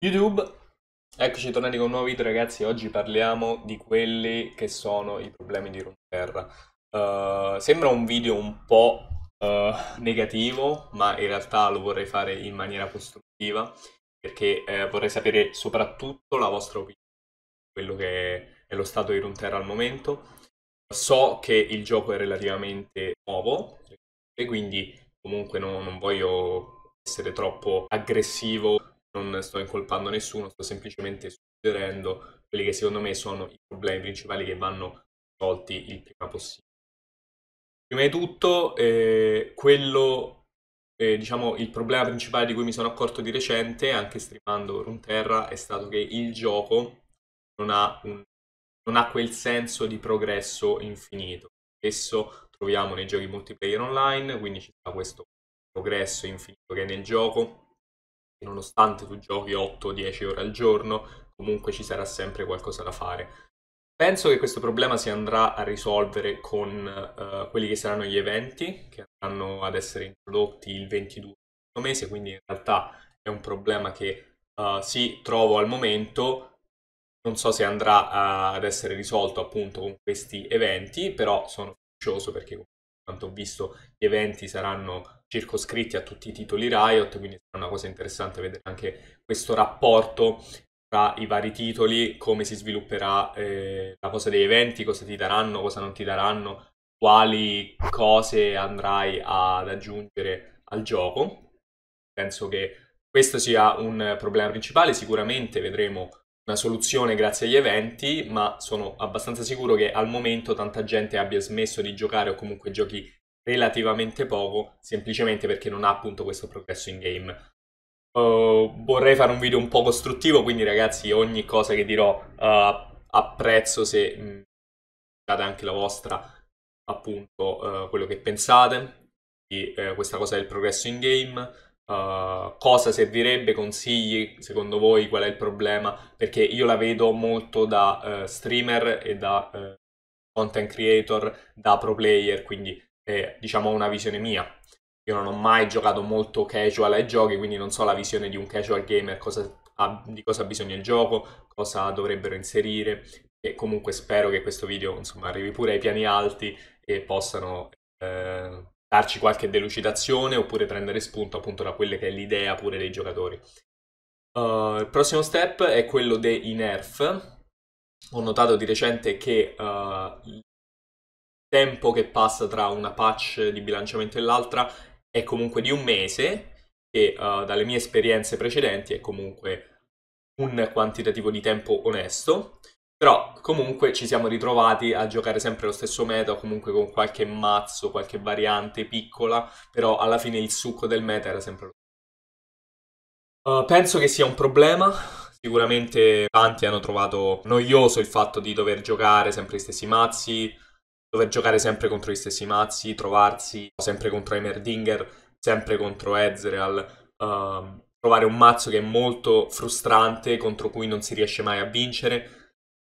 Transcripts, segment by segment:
YouTube, eccoci tornati con un nuovo video ragazzi, oggi parliamo di quelli che sono i problemi di Runeterra. Uh, sembra un video un po' uh, negativo, ma in realtà lo vorrei fare in maniera costruttiva, perché eh, vorrei sapere soprattutto la vostra opinione su quello che è lo stato di Runeterra al momento. So che il gioco è relativamente nuovo, e quindi comunque non, non voglio essere troppo aggressivo non sto incolpando nessuno, sto semplicemente suggerendo quelli che secondo me sono i problemi principali che vanno risolti il prima possibile. Prima di tutto, eh, quello, eh, diciamo, il problema principale di cui mi sono accorto di recente, anche streamando Runeterra, è stato che il gioco non ha, un, non ha quel senso di progresso infinito. Spesso troviamo nei giochi multiplayer online, quindi ci sta questo progresso infinito che è nel gioco, nonostante tu giochi 8-10 ore al giorno, comunque ci sarà sempre qualcosa da fare. Penso che questo problema si andrà a risolvere con uh, quelli che saranno gli eventi che andranno ad essere introdotti il 22 mese, quindi in realtà è un problema che uh, sì, trovo al momento, non so se andrà eh, ad essere risolto appunto con questi eventi, però sono fiducioso perché quanto ho visto gli eventi saranno circoscritti a tutti i titoli Riot, quindi sarà una cosa interessante vedere anche questo rapporto tra i vari titoli, come si svilupperà eh, la cosa degli eventi, cosa ti daranno, cosa non ti daranno, quali cose andrai ad aggiungere al gioco. Penso che questo sia un problema principale, sicuramente vedremo una soluzione grazie agli eventi, ma sono abbastanza sicuro che al momento tanta gente abbia smesso di giocare o comunque giochi relativamente poco, semplicemente perché non ha appunto questo progresso in game. Uh, vorrei fare un video un po' costruttivo, quindi ragazzi ogni cosa che dirò uh, apprezzo se mh, mm, date anche la vostra, appunto, uh, quello che pensate di eh, questa cosa del progresso in game, Uh, cosa servirebbe, consigli secondo voi, qual è il problema? Perché io la vedo molto da uh, streamer e da uh, content creator, da pro player, quindi è diciamo una visione mia. Io non ho mai giocato molto casual ai giochi, quindi non so la visione di un casual gamer, cosa ha, di cosa ha bisogno il gioco, cosa dovrebbero inserire. E comunque spero che questo video insomma, arrivi pure ai piani alti e possano eh, darci qualche delucidazione oppure prendere spunto appunto da quelle che è l'idea pure dei giocatori. Uh, il prossimo step è quello dei nerf. Ho notato di recente che uh, il tempo che passa tra una patch di bilanciamento e l'altra è comunque di un mese e uh, eh, dalle mie esperienze precedenti è comunque un quantitativo di tempo onesto. Però comunque ci siamo ritrovati a giocare sempre lo stesso meta, comunque con qualche mazzo, qualche variante piccola, però alla fine il succo del meta era sempre lo stesso. Uh, penso che sia un problema, sicuramente tanti hanno trovato noioso il fatto di dover giocare sempre gli stessi mazzi, dover giocare sempre contro gli stessi mazzi, trovarsi sempre contro Heimerdinger, sempre contro Ezreal, uh, trovare un mazzo che è molto frustrante, contro cui non si riesce mai a vincere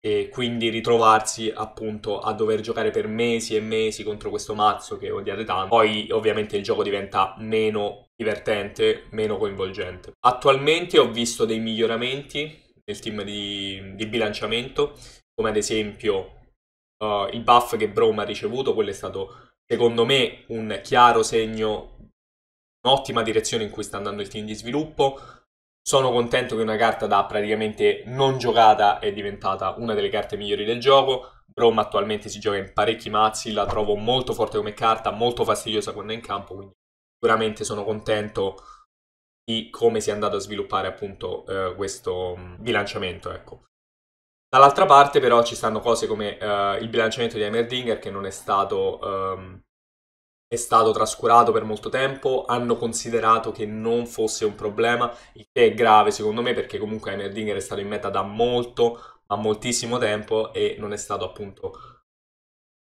e quindi ritrovarsi appunto a dover giocare per mesi e mesi contro questo mazzo che odiate tanto. Poi ovviamente il gioco diventa meno divertente, meno coinvolgente. Attualmente ho visto dei miglioramenti nel team di, di bilanciamento, come ad esempio uh, il buff che Brom ha ricevuto, quello è stato secondo me un chiaro segno, un'ottima direzione in cui sta andando il team di sviluppo. Sono contento che una carta da praticamente non giocata è diventata una delle carte migliori del gioco. Brom attualmente si gioca in parecchi mazzi, la trovo molto forte come carta, molto fastidiosa quando è in campo, quindi sicuramente sono contento di come si è andato a sviluppare appunto eh, questo mm, bilanciamento, ecco. Dall'altra parte però ci stanno cose come eh, il bilanciamento di Heimerdinger che non è stato ehm, è stato trascurato per molto tempo, hanno considerato che non fosse un problema, il che è grave secondo me perché comunque Heimerdinger è stato in meta da molto, ma moltissimo tempo e non è stato appunto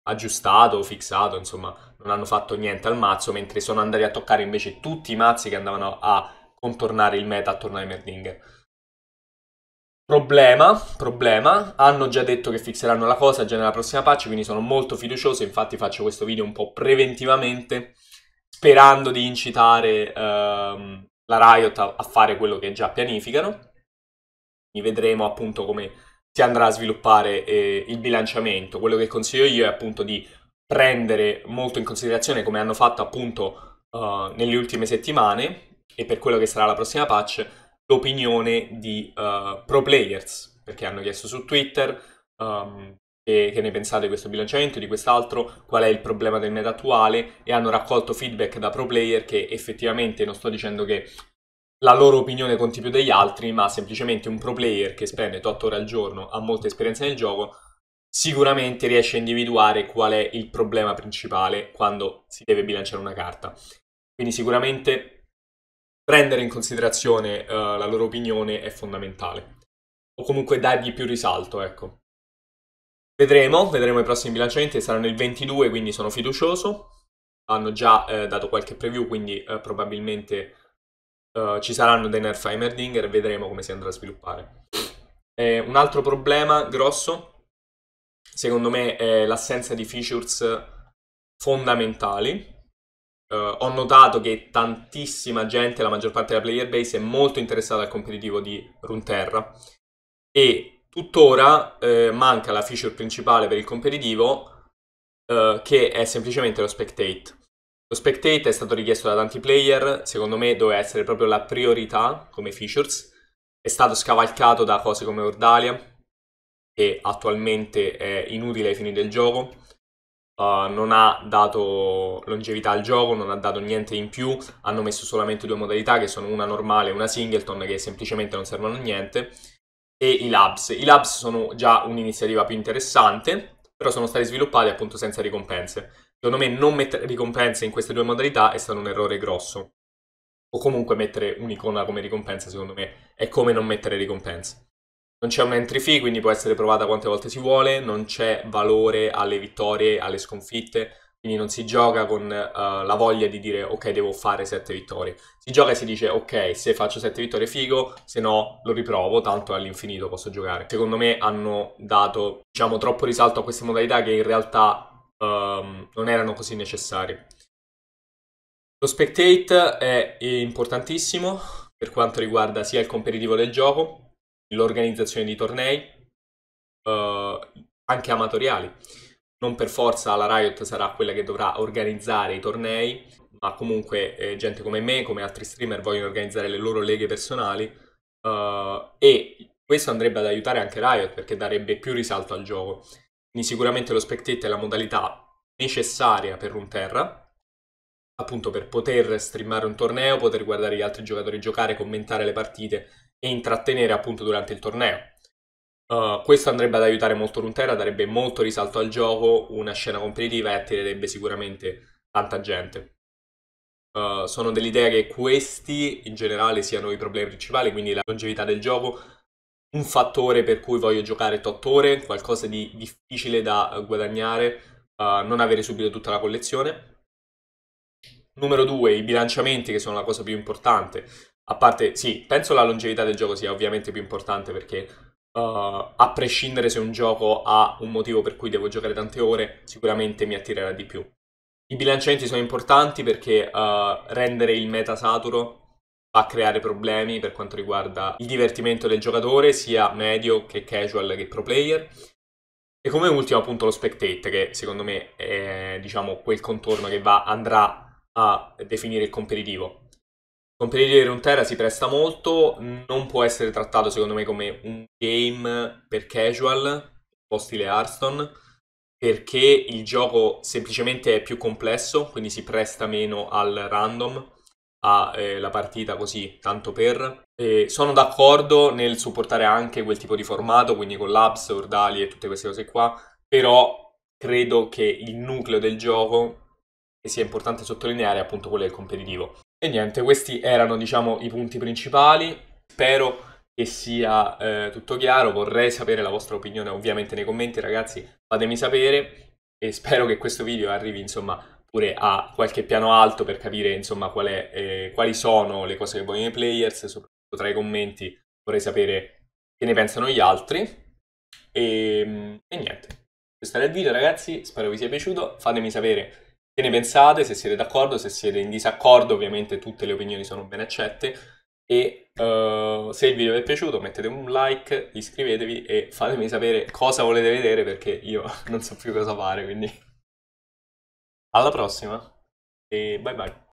aggiustato, fissato, insomma non hanno fatto niente al mazzo, mentre sono andati a toccare invece tutti i mazzi che andavano a contornare il meta attorno a Heimerdinger. Problema, problema, hanno già detto che fixeranno la cosa già nella prossima patch, quindi sono molto fiducioso, infatti faccio questo video un po' preventivamente, sperando di incitare ehm, la Riot a, a, fare quello che già pianificano. Quindi vedremo appunto come si andrà a sviluppare eh, il bilanciamento. Quello che consiglio io è appunto di prendere molto in considerazione come hanno fatto appunto eh, nelle ultime settimane e per quello che sarà la prossima patch l'opinione di uh, pro players, perché hanno chiesto su Twitter um, che, che, ne pensate di questo bilanciamento, di quest'altro, qual è il problema del meta attuale e hanno raccolto feedback da pro player che effettivamente non sto dicendo che la loro opinione conti più degli altri, ma semplicemente un pro player che spende 8 ore al giorno, ha molta esperienza nel gioco, sicuramente riesce a individuare qual è il problema principale quando si deve bilanciare una carta. Quindi sicuramente prendere in considerazione uh, la loro opinione è fondamentale. O comunque dargli più risalto, ecco. Vedremo, vedremo i prossimi bilanciamenti, saranno il 22, quindi sono fiducioso. Hanno già eh, dato qualche preview, quindi eh, probabilmente eh, ci saranno dei nerf Heimerdinger vedremo come si andrà a sviluppare. un altro problema grosso, secondo me, è l'assenza di features fondamentali Uh, ho notato che tantissima gente, la maggior parte della player base, è molto interessata al competitivo di Runterra e tuttora eh, manca la feature principale per il competitivo eh, che è semplicemente lo spectate. Lo spectate è stato richiesto da tanti player, secondo me doveva essere proprio la priorità come features, è stato scavalcato da cose come Ordalia che attualmente è inutile ai fini del gioco Uh, non ha dato longevità al gioco, non ha dato niente in più, hanno messo solamente due modalità che sono una normale e una singleton che semplicemente non servono a niente e i labs. I labs sono già un'iniziativa più interessante, però sono stati sviluppati appunto senza ricompense. Secondo me non mettere ricompense in queste due modalità è stato un errore grosso. O comunque mettere un'icona come ricompensa, secondo me, è come non mettere ricompense. Non c'è un entry fee, quindi può essere provata quante volte si vuole, non c'è valore alle vittorie, alle sconfitte, quindi non si gioca con uh, la voglia di dire ok devo fare 7 vittorie, si gioca e si dice ok se faccio 7 vittorie figo, se no lo riprovo, tanto all'infinito posso giocare. Secondo me hanno dato diciamo troppo risalto a queste modalità che in realtà um, non erano così necessarie. Lo spectate è importantissimo per quanto riguarda sia il competitivo del gioco, l'organizzazione di tornei, eh, anche amatoriali. Non per forza la Riot sarà quella che dovrà organizzare i tornei, ma comunque eh, gente come me, come altri streamer, vogliono organizzare le loro leghe personali eh, e questo andrebbe ad aiutare anche Riot perché darebbe più risalto al gioco. Quindi sicuramente lo spectate è la modalità necessaria per un terra, appunto per poter streamare un torneo, poter guardare gli altri giocatori giocare, commentare le partite e intrattenere appunto durante il torneo. Uh, questo andrebbe ad aiutare molto Runeterra, darebbe molto risalto al gioco, una scena competitiva e attirerebbe sicuramente tanta gente. Uh, sono dell'idea che questi in generale siano i problemi principali, quindi la longevità del gioco, un fattore per cui voglio giocare 8 ore, qualcosa di difficile da uh, guadagnare, uh, non avere subito tutta la collezione. Numero 2, i bilanciamenti che sono la cosa più importante a parte, sì, penso la longevità del gioco sia ovviamente più importante perché uh, a prescindere se un gioco ha un motivo per cui devo giocare tante ore, sicuramente mi attirerà di più. I bilanciamenti sono importanti perché uh, rendere il meta saturo fa creare problemi per quanto riguarda il divertimento del giocatore, sia medio che casual che pro player. E come ultimo appunto lo spectate, che secondo me è diciamo quel contorno che va, andrà a definire il competitivo Comprire Runeterra si presta molto, non può essere trattato secondo me come un game per casual, un po' stile Hearthstone, perché il gioco semplicemente è più complesso, quindi si presta meno al random, alla eh, partita così, tanto per. E sono d'accordo nel supportare anche quel tipo di formato, quindi con labs, ordali e tutte queste cose qua, però credo che il nucleo del gioco che sia importante sottolineare è appunto quello del competitivo. E niente, questi erano diciamo i punti principali, spero che sia eh, tutto chiaro, vorrei sapere la vostra opinione ovviamente nei commenti ragazzi, fatemi sapere e spero che questo video arrivi insomma pure a qualche piano alto per capire insomma qual è, eh, quali sono le cose che vogliono i players, soprattutto tra i commenti vorrei sapere che ne pensano gli altri e, ehm, e niente, questo era il video ragazzi, spero vi sia piaciuto, fatemi sapere che ne pensate? Se siete d'accordo, se siete in disaccordo, ovviamente tutte le opinioni sono ben accette. E uh, se il video vi è piaciuto mettete un like, iscrivetevi e fatemi sapere cosa volete vedere perché io non so più cosa fare, quindi alla prossima e bye bye.